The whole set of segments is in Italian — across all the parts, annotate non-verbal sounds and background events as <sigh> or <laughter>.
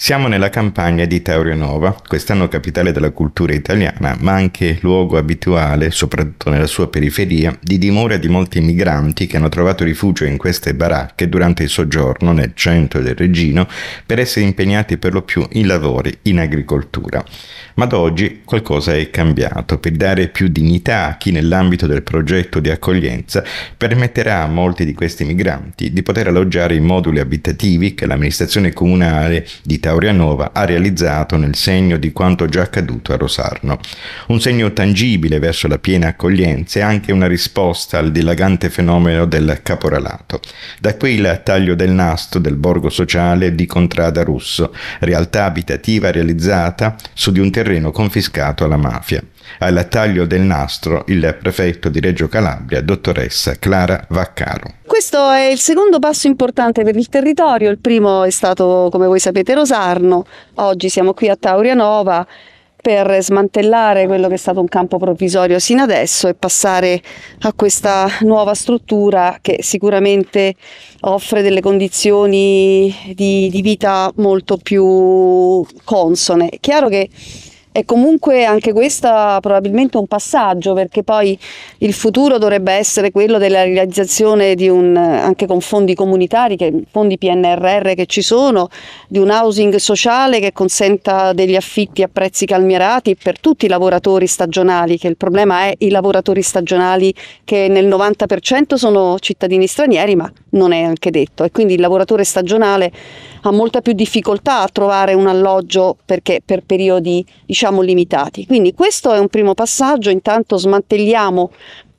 Siamo nella campagna di Taurianova, quest'anno capitale della cultura italiana, ma anche luogo abituale, soprattutto nella sua periferia, di dimora di molti migranti che hanno trovato rifugio in queste baracche durante il soggiorno nel centro del Regino per essere impegnati per lo più in lavori in agricoltura. Ma ad oggi qualcosa è cambiato per dare più dignità a chi nell'ambito del progetto di accoglienza permetterà a molti di questi migranti di poter alloggiare in moduli abitativi che l'amministrazione comunale di Taurianova ha realizzato nel segno di quanto già accaduto a Rosarno. Un segno tangibile verso la piena accoglienza e anche una risposta al dilagante fenomeno del caporalato. Da qui il taglio del nastro del borgo sociale di Contrada Russo, realtà abitativa realizzata su di un territorio terreno confiscato alla mafia. taglio del nastro il prefetto di Reggio Calabria, dottoressa Clara Vaccaro. Questo è il secondo passo importante per il territorio, il primo è stato, come voi sapete, Rosarno, oggi siamo qui a Taurianova per smantellare quello che è stato un campo provvisorio sino adesso e passare a questa nuova struttura che sicuramente offre delle condizioni di, di vita molto più consone. È chiaro che è comunque anche questo probabilmente un passaggio perché poi il futuro dovrebbe essere quello della realizzazione di un, anche con fondi comunitari, che, fondi PNRR che ci sono, di un housing sociale che consenta degli affitti a prezzi calmierati per tutti i lavoratori stagionali, che il problema è i lavoratori stagionali che nel 90% sono cittadini stranieri ma non è anche detto e quindi il lavoratore stagionale ha molta più difficoltà a trovare un alloggio perché per periodi diciamo limitati. Quindi questo è un primo passaggio, intanto smantelliamo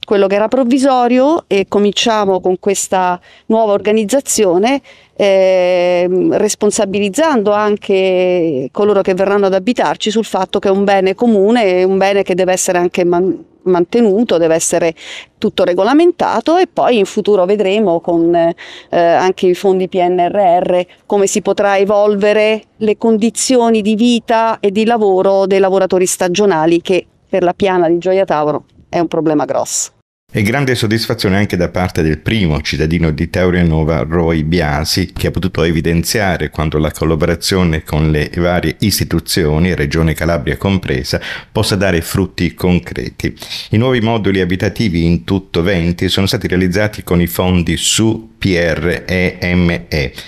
quello che era provvisorio e cominciamo con questa nuova organizzazione eh, responsabilizzando anche coloro che verranno ad abitarci sul fatto che è un bene comune, un bene che deve essere anche man- mantenuto, deve essere tutto regolamentato e poi in futuro vedremo con eh, anche i fondi PNRR come si potrà evolvere le condizioni di vita e di lavoro dei lavoratori stagionali che per la piana di Gioia Tauro è un problema grosso. E grande soddisfazione anche da parte del primo cittadino di Teoria Nova, Roy Biasi, che ha potuto evidenziare quanto la collaborazione con le varie istituzioni, Regione Calabria compresa, possa dare frutti concreti. I nuovi moduli abitativi, in tutto 20, sono stati realizzati con i fondi su PREME.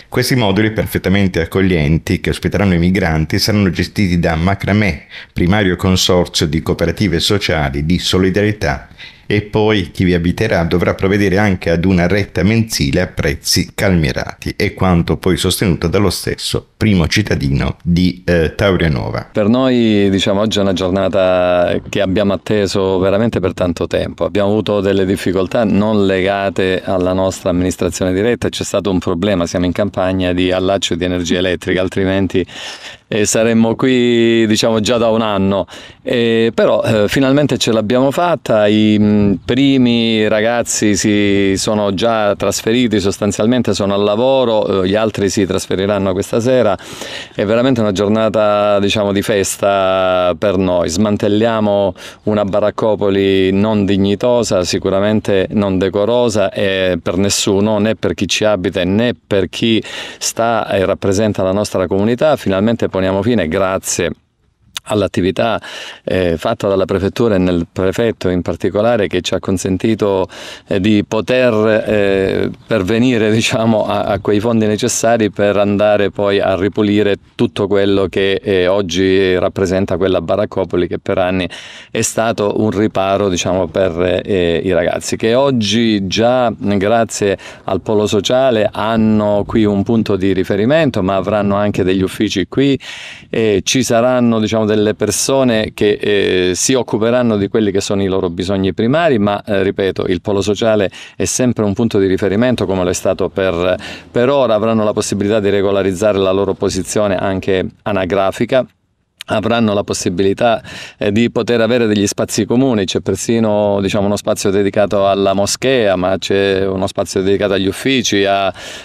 Questi moduli perfettamente accoglienti che ospiteranno i migranti saranno gestiti da Macramè, primario consorzio di cooperative sociali di solidarietà e poi chi vi abiterà dovrà provvedere anche ad una retta mensile a prezzi calmierati e quanto poi sostenuto dallo stesso primo cittadino di eh, Taurianova. Per noi diciamo oggi è una giornata che abbiamo atteso veramente per tanto tempo, abbiamo avuto delle difficoltà non legate alla nostra amministrazione trasmissione diretta c'è stato un problema, siamo in campagna di allaccio di energia elettrica, altrimenti eh, saremmo qui diciamo già da un anno. Eh, però eh, finalmente ce l'abbiamo fatta, i m, mm, primi ragazzi si sono già trasferiti sostanzialmente, sono al lavoro, eh, gli altri si trasferiranno questa sera. È veramente una giornata diciamo di festa per noi. Smantelliamo una baraccopoli non dignitosa, sicuramente non decorosa e eh, per nessuno né né per chi ci abita né per chi sta e rappresenta la nostra comunità, finalmente poniamo fine, grazie all'attività eh, fatta dalla prefettura e nel prefetto in particolare che ci ha consentito eh, di poter eh, pervenire <laughs> diciamo, a, a, quei fondi necessari per andare poi a ripulire tutto quello che eh, oggi rappresenta quella baraccopoli che per anni è stato un riparo diciamo, per eh, i ragazzi che oggi già grazie al polo sociale hanno qui un punto di riferimento ma avranno anche degli uffici qui e eh, ci saranno diciamo, delle persone che eh, si occuperanno di quelli che sono i loro bisogni primari, ma eh, ripeto, il polo sociale è sempre un punto di riferimento come lo è stato per, per ora, avranno la possibilità di regolarizzare la loro posizione anche anagrafica avranno la possibilità eh, di poter avere degli spazi comuni, c'è persino diciamo, uno spazio dedicato alla moschea, ma c'è uno spazio dedicato agli uffici,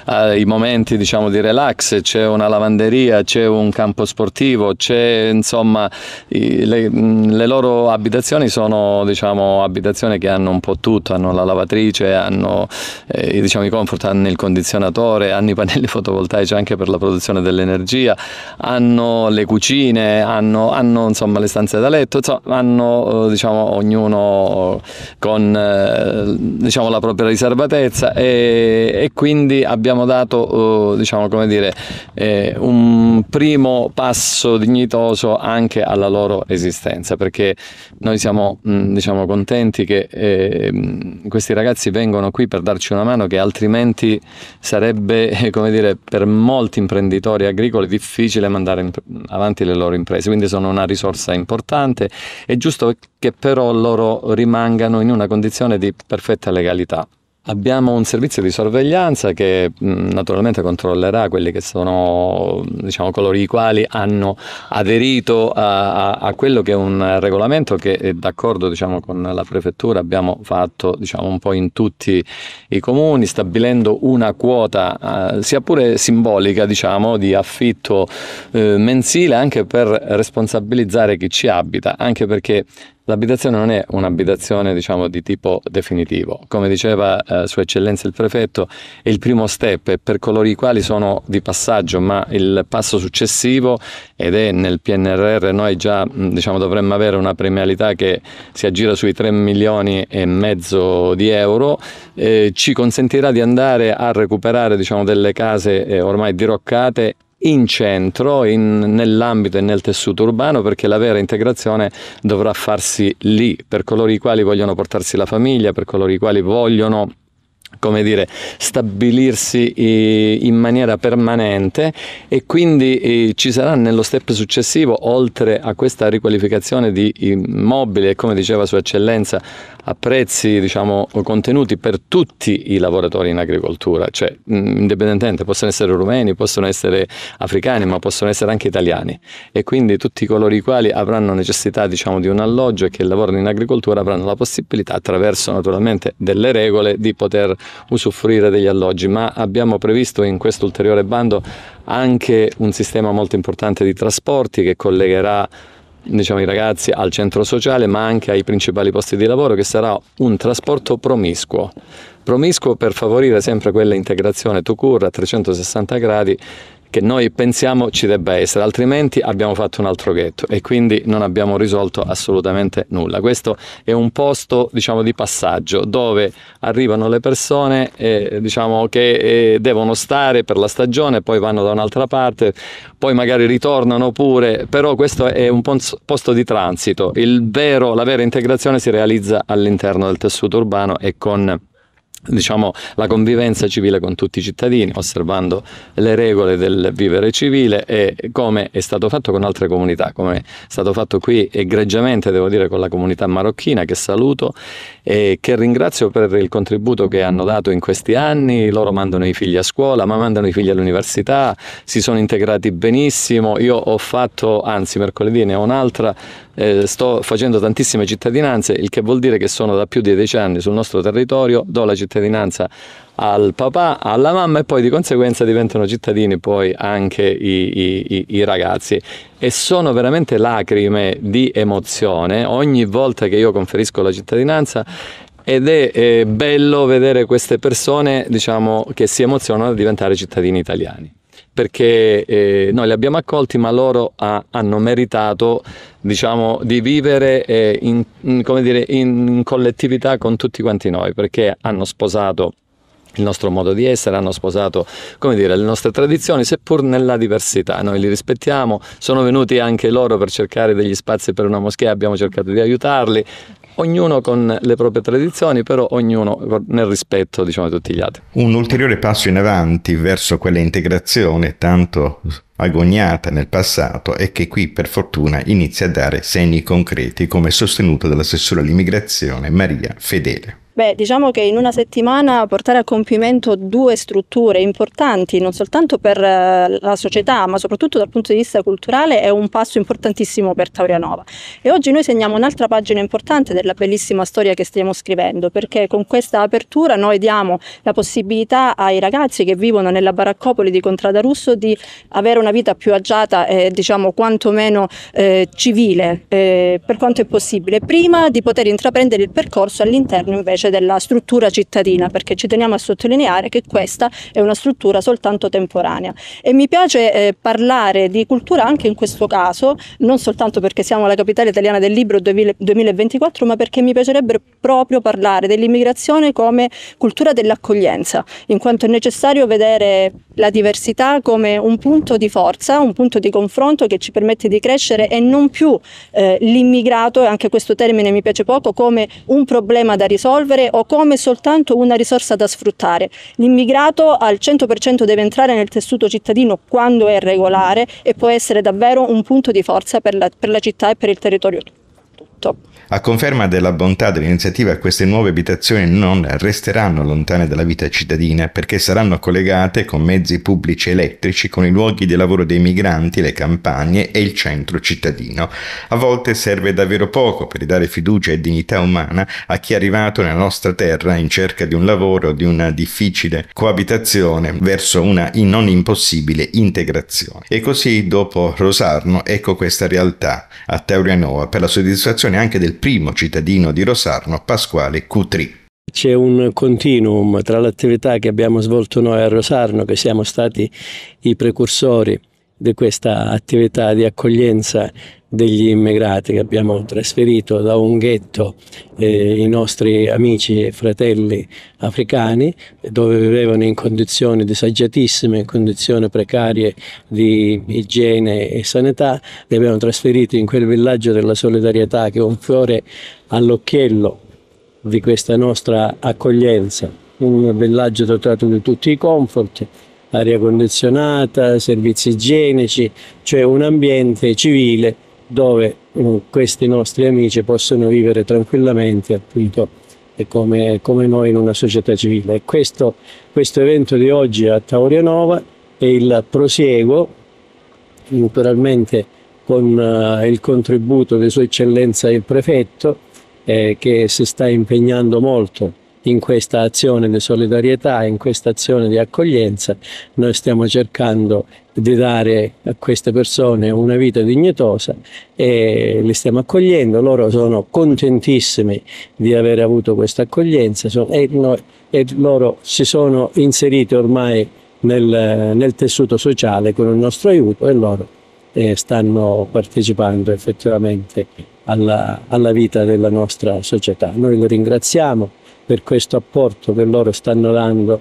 ai momenti diciamo, di relax, c'è una lavanderia, c'è un campo sportivo, c'è, insomma i, le, le, loro abitazioni sono diciamo, abitazioni che hanno un po' tutto, hanno la lavatrice, hanno eh, i diciamo, comfort, hanno il condizionatore, hanno i <laughs> pannelli fotovoltaici anche per la produzione dell'energia, hanno le cucine, hanno, hanno insomma, le stanze da letto, insomma, hanno eh, diciamo, ognuno con eh, diciamo, la propria riservatezza e, e quindi abbiamo dato eh, diciamo, come dire, un primo passo dignitoso anche alla loro esistenza perché noi siamo mm, diciamo, contenti che ehm, questi ragazzi vengano qui per darci una mano che altrimenti sarebbe <laughs> come dire, per molti imprenditori agricoli difficile mandare avanti le loro imprese paese, quindi sono una risorsa importante, è giusto che però loro rimangano in una condizione di perfetta legalità. Abbiamo un servizio di sorveglianza che mh, naturalmente controllerà quelli che sono diciamo, coloro i quali hanno aderito a, a, a, quello che è un regolamento che eh, d'accordo diciamo, con la prefettura abbiamo fatto diciamo, un po' in tutti i comuni stabilendo una quota eh, sia pure simbolica diciamo, di affitto eh, mensile anche per responsabilizzare chi ci abita anche perché L'abitazione non è un'abitazione diciamo, di tipo definitivo, come diceva eh, Sua Eccellenza il Prefetto è il primo step per coloro i quali sono di passaggio, ma il passo successivo ed è nel PNRR noi già diciamo, dovremmo avere una premialità che si aggira sui 3 milioni e mezzo di euro, eh, ci consentirà di andare a recuperare diciamo, delle case eh, ormai diroccate in centro, in, nell'ambito e nel tessuto urbano, perché la vera integrazione dovrà farsi lì, per coloro i quali vogliono portarsi la famiglia, per coloro i quali vogliono come dire, stabilirsi eh, in maniera permanente e quindi eh, ci sarà nello step successivo, oltre a questa riqualificazione di immobili eh, e come diceva Sua Eccellenza, a prezzi diciamo, contenuti per tutti i lavoratori in agricoltura, cioè indipendentemente, possono essere rumeni, possono essere africani, ma possono essere anche italiani e quindi tutti coloro i quali avranno necessità diciamo, di un alloggio e che lavorano in agricoltura avranno la possibilità attraverso naturalmente delle regole di poter usufruire degli alloggi, ma abbiamo previsto in questo ulteriore bando anche un sistema molto importante di trasporti che collegherà diciamo, i ragazzi al centro sociale ma anche ai principali posti di lavoro che sarà un trasporto promiscuo promiscuo per favorire sempre quella integrazione to cure a 360 gradi che noi pensiamo ci debba essere, altrimenti abbiamo fatto un altro ghetto e quindi non abbiamo risolto assolutamente nulla. Questo è un posto diciamo, di passaggio dove arrivano le persone eh, diciamo, che eh, devono stare per la stagione, poi vanno da un'altra parte, poi magari ritornano pure, però questo è un posto di transito. Vero, la vera integrazione si realizza all'interno del tessuto urbano e con diciamo, la convivenza civile con tutti i cittadini, osservando le regole del vivere civile e come è stato fatto con altre comunità, come è stato fatto qui egregiamente, devo dire, con la comunità marocchina, che saluto e che ringrazio per il contributo che hanno dato in questi anni. Loro mandano i figli a scuola, ma mandano i figli all'università, si sono integrati benissimo. Io ho fatto, anzi mercoledì ne ho un'altra, eh, sto facendo tantissime cittadinanze, il che vuol dire che sono da più di dieci anni sul nostro territorio, do la cittadinanza al papà, alla mamma e poi di conseguenza diventano cittadini poi anche i, i, i, ragazzi e sono veramente lacrime di emozione ogni volta che io conferisco la cittadinanza ed è eh, bello vedere queste persone diciamo che si emozionano a diventare cittadini italiani perché eh, noi li abbiamo accolti ma loro ha, hanno meritato diciamo, di vivere eh, in, in, dire, in collettività con tutti quanti noi perché hanno sposato il nostro modo di essere, hanno sposato dire, le nostre tradizioni, seppur nella diversità. Noi li rispettiamo, sono venuti anche loro per cercare degli spazi per una moschea, abbiamo cercato di aiutarli, ognuno con le proprie tradizioni, però ognuno nel rispetto diciamo, di tutti gli altri. Un ulteriore passo in avanti verso quella integrazione tanto agognata nel passato è che qui per fortuna inizia a dare segni concreti come sostenuto dall'assessore all'immigrazione Maria Fedele. Beh, diciamo che in una settimana portare a compimento due strutture importanti, non soltanto per eh, la società, ma soprattutto dal punto di vista culturale, è un passo importantissimo per Taurianova. E oggi noi segniamo un'altra pagina importante della bellissima storia che stiamo scrivendo, perché con questa apertura noi diamo la possibilità ai ragazzi che vivono nella baraccopoli di Contrada Russo di avere una vita più agiata e diciamo quantomeno eh, civile eh, per quanto è possibile, prima di poter intraprendere il percorso all'interno invece cornice della struttura cittadina, perché ci teniamo a sottolineare che questa è una struttura soltanto temporanea. E mi piace eh, parlare di cultura anche in questo caso, non soltanto perché siamo la capitale italiana del libro 2024, ma perché mi piacerebbe proprio parlare dell'immigrazione come cultura dell'accoglienza, in quanto è necessario vedere la diversità come un punto di forza, un punto di confronto che ci permette di crescere e non più eh, l'immigrato, e anche questo termine mi piace poco, come un problema da risolvere o come soltanto una risorsa da sfruttare. L'immigrato al 100% deve entrare nel tessuto cittadino quando è regolare e può essere davvero un punto di forza per la, per la città e per il territorio tutto. A conferma della bontà dell'iniziativa, queste nuove abitazioni non resteranno lontane dalla vita cittadina perché saranno collegate con mezzi pubblici elettrici con i luoghi di lavoro dei migranti, le campagne e il centro cittadino. A volte serve davvero poco per ridare fiducia e dignità umana a chi è arrivato nella nostra terra in cerca di un lavoro, o di una difficile coabitazione verso una non impossibile integrazione. E così dopo Rosarno ecco questa realtà a Teoria Teurianoa per la soddisfazione adozione anche del primo cittadino di Rosarno, Pasquale Cutri. C'è un continuum tra l'attività che abbiamo svolto noi a Rosarno, che siamo stati i precursori di questa attività di accoglienza degli immigrati che abbiamo trasferito da un ghetto eh, i nostri amici e fratelli africani dove vivevano in condizioni disagiatissime, in condizioni precarie di igiene e sanità, li abbiamo trasferiti in quel villaggio della solidarietà che è un fiore all'occhiello di questa nostra accoglienza, un villaggio dotato di tutti i comfort, aria condizionata, servizi igienici, cioè un ambiente civile dove eh, questi nostri amici possono vivere tranquillamente appunto come, come, noi in una società civile. E questo, questo evento di oggi a Taurianova è il prosieguo, naturalmente con eh, il contributo di Sua Eccellenza il Prefetto, eh, che si sta impegnando molto in questa azione di solidarietà, in questa azione di accoglienza, noi stiamo cercando di dare a queste persone una vita dignitosa e li stiamo accogliendo, loro sono contentissimi di aver avuto questa accoglienza e, noi, e loro si sono inseriti ormai nel, nel, tessuto sociale con il nostro aiuto e loro eh, stanno partecipando effettivamente alla, alla vita della nostra società. Noi lo ringraziamo per questo apporto che loro stanno dando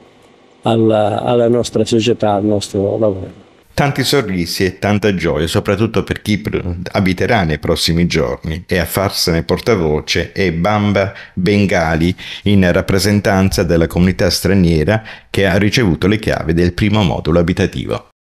alla, alla nostra società, al nostro lavoro. Tanti sorrisi e tanta gioia, soprattutto per chi abiterà nei prossimi giorni e a farsene portavoce è Bamba Bengali in rappresentanza della comunità straniera che ha ricevuto le chiavi del primo modulo abitativo.